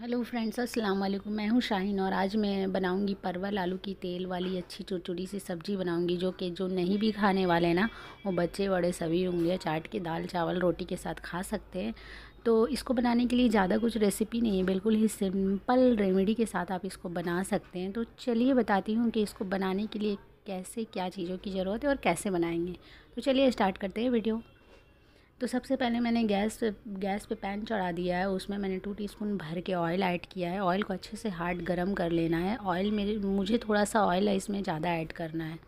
hello friends अस्सलाम वालेकुम मैं हूँ शाहीन और आज मैं बनाऊँगी परवल आलू की तेल वाली अच्छी चुरचुरी सी सब्ज़ी बनाऊँगी जो कि जो नहीं भी खाने वाले ना वो बच्चे बड़े सभी उंगलियाँ चाट के दाल चावल रोटी के साथ खा सकते हैं तो इसको बनाने के लिए ज़्यादा कुछ रेसिपी नहीं है बिल्कुल ही सिंपल रेमेडी के साथ आप इसको बना सकते हैं तो चलिए बताती हूँ कि इसको बनाने के लिए कैसे क्या चीज़ों की ज़रूरत है और कैसे बनाएँगे तो चलिए स्टार्ट करते हैं वीडियो तो सबसे पहले मैंने गैस पे गैस पे पैन चढ़ा दिया है उसमें मैंने टू टीस्पून भर के ऑयल ऐड किया है ऑयल को अच्छे से हार्ड गर्म कर लेना है ऑयल मेरे मुझे थोड़ा सा ऑयल है इसमें ज़्यादा ऐड करना है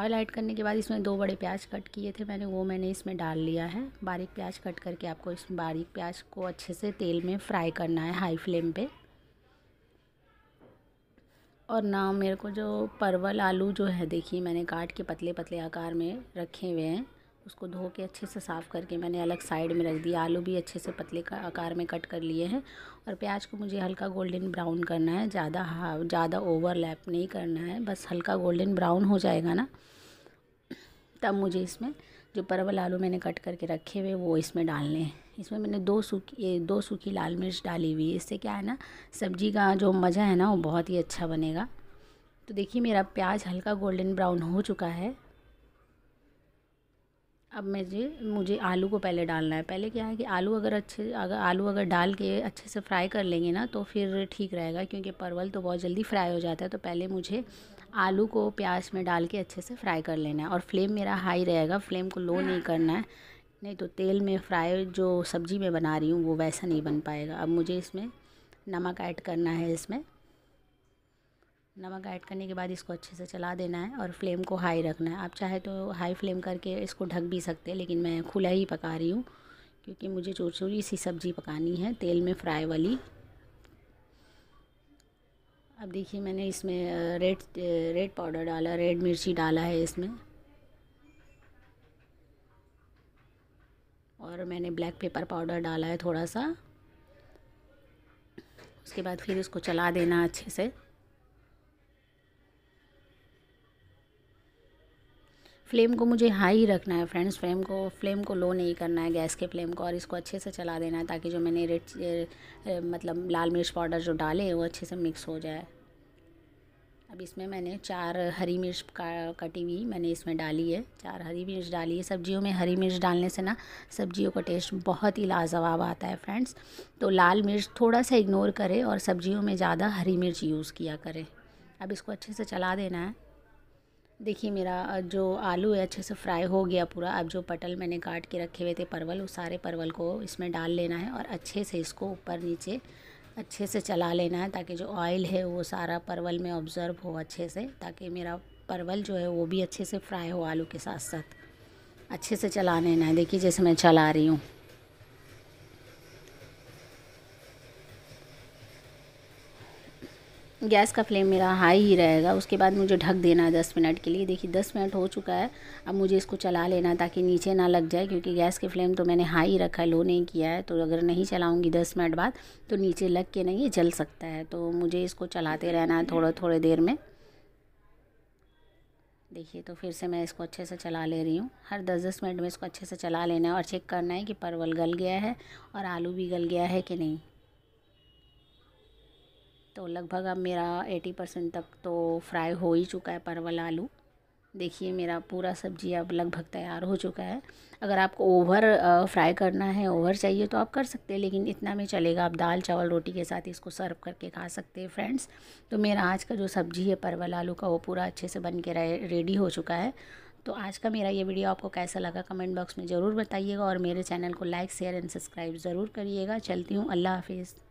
ऑयल ऐड करने के बाद इसमें दो बड़े प्याज कट किए थे मैंने वो मैंने इसमें डाल लिया है बारीक प्याज कट करके आपको इस बारीक प्याज को अच्छे से तेल में फ्राई करना है हाई फ्लेम पर और ना मेरे को जो परवल आलू जो है देखिए मैंने काट के पतले पतले आकार में रखे हुए हैं उसको धो के अच्छे से साफ़ करके मैंने अलग साइड में रख दिया आलू भी अच्छे से पतले का आकार में कट कर लिए हैं और प्याज को मुझे हल्का गोल्डन ब्राउन करना है ज़्यादा ज़्यादा ओवरलैप नहीं करना है बस हल्का गोल्डन ब्राउन हो जाएगा ना तब मुझे इसमें जो परवल आलू मैंने कट करके रखे हुए वो इसमें डालने हैं इसमें मैंने दो सूखी दो सूखी लाल मिर्च डाली हुई है इससे क्या है ना सब्जी का जो मज़ा है ना वो बहुत ही अच्छा बनेगा तो देखिए मेरा प्याज हल्का गोल्डन ब्राउन हो चुका है अब जी मुझे आलू को पहले डालना है पहले क्या है कि आलू अगर अच्छे अगर आलू अगर डाल के अच्छे से फ्राई कर लेंगे ना तो फिर ठीक रहेगा क्योंकि परवल तो बहुत जल्दी फ्राई हो जाता है तो पहले मुझे आलू को प्याज में डाल के अच्छे से फ्राई कर लेना है और फ्लेम मेरा हाई रहेगा फ्लेम को लो नहीं करना है नहीं तो तेल में फ्राई जो सब्ज़ी में बना रही हूँ वो वैसा नहीं बन पाएगा अब मुझे इसमें नमक ऐड करना है इसमें नमक ऐड करने के बाद इसको अच्छे से चला देना है और फ्लेम को हाई रखना है आप चाहे तो हाई फ्लेम करके इसको ढक भी सकते हैं लेकिन मैं खुला ही पका रही हूँ क्योंकि मुझे चोर चोरी सी सब्ज़ी पकानी है तेल में फ्राई वाली अब देखिए मैंने इसमें रेड रेड पाउडर डाला रेड मिर्ची डाला है इसमें और मैंने ब्लैक पेपर पाउडर डाला है थोड़ा सा उसके बाद फिर इसको चला देना अच्छे से फ्लेम को मुझे हाई रखना है फ्रेंड्स फ्लेम को फ्लेम को लो नहीं करना है गैस के फ्लेम को और इसको अच्छे से चला देना है ताकि जो मैंने रेड मतलब लाल मिर्च पाउडर जो डाले वो अच्छे से मिक्स हो जाए अब इसमें मैंने चार हरी मिर्च का कटी हुई मैंने इसमें डाली है चार हरी मिर्च डाली है सब्जियों में हरी मिर्च डालने से ना सब्जियों का टेस्ट बहुत ही लाजवाब आता है फ्रेंड्स तो लाल मिर्च थोड़ा सा इग्नोर करें और सब्जियों में ज़्यादा हरी मिर्च यूज़ किया करें अब इसको अच्छे से चला देना है देखिए मेरा जो आलू है अच्छे से फ्राई हो गया पूरा अब जो पटल मैंने काट के रखे हुए थे परवल उस सारे परवल को इसमें डाल लेना है और अच्छे से इसको ऊपर नीचे अच्छे से चला लेना है ताकि जो ऑयल है वो सारा परवल में ऑब्ज़र्व हो अच्छे से ताकि मेरा परवल जो है वो भी अच्छे से फ्राई हो आलू के साथ साथ अच्छे से चला लेना है देखिए जैसे मैं चला रही हूँ गैस का फ्लेम मेरा हाई ही रहेगा उसके बाद मुझे ढक देना है दस मिनट के लिए देखिए दस मिनट हो चुका है अब मुझे इसको चला लेना ताकि नीचे ना लग जाए क्योंकि गैस के फ्लेम तो मैंने हाई रखा है लो नहीं किया है तो अगर नहीं चलाऊँगी दस मिनट बाद तो नीचे लग के नहीं ये जल सकता है तो मुझे इसको चलाते रहना है थोड़ा थोड़े देर में देखिए तो फिर से मैं इसको अच्छे से चला ले रही हूँ हर दस दस मिनट में इसको अच्छे से चला लेना है और चेक करना है कि परवल गल गया है और आलू भी गल गया है कि नहीं तो लगभग अब मेरा 80 परसेंट तक तो फ्राई हो ही चुका है परवल आलू देखिए मेरा पूरा सब्जी अब लगभग तैयार हो चुका है अगर आपको ओवर फ्राई करना है ओवर चाहिए तो आप कर सकते हैं लेकिन इतना में चलेगा आप दाल चावल रोटी के साथ इसको सर्व करके खा सकते हैं फ्रेंड्स तो मेरा आज का जो सब्जी है परवल आलू का वो पूरा अच्छे से बन के रेडी हो चुका है तो आज का मेरा ये वीडियो आपको कैसा लगा कमेंट बॉक्स में ज़रूर बताइएगा और मेरे चैनल को लाइक शेयर एंड सब्सक्राइब ज़रूर करिएगा चलती हूँ अल्लाह हाफिज़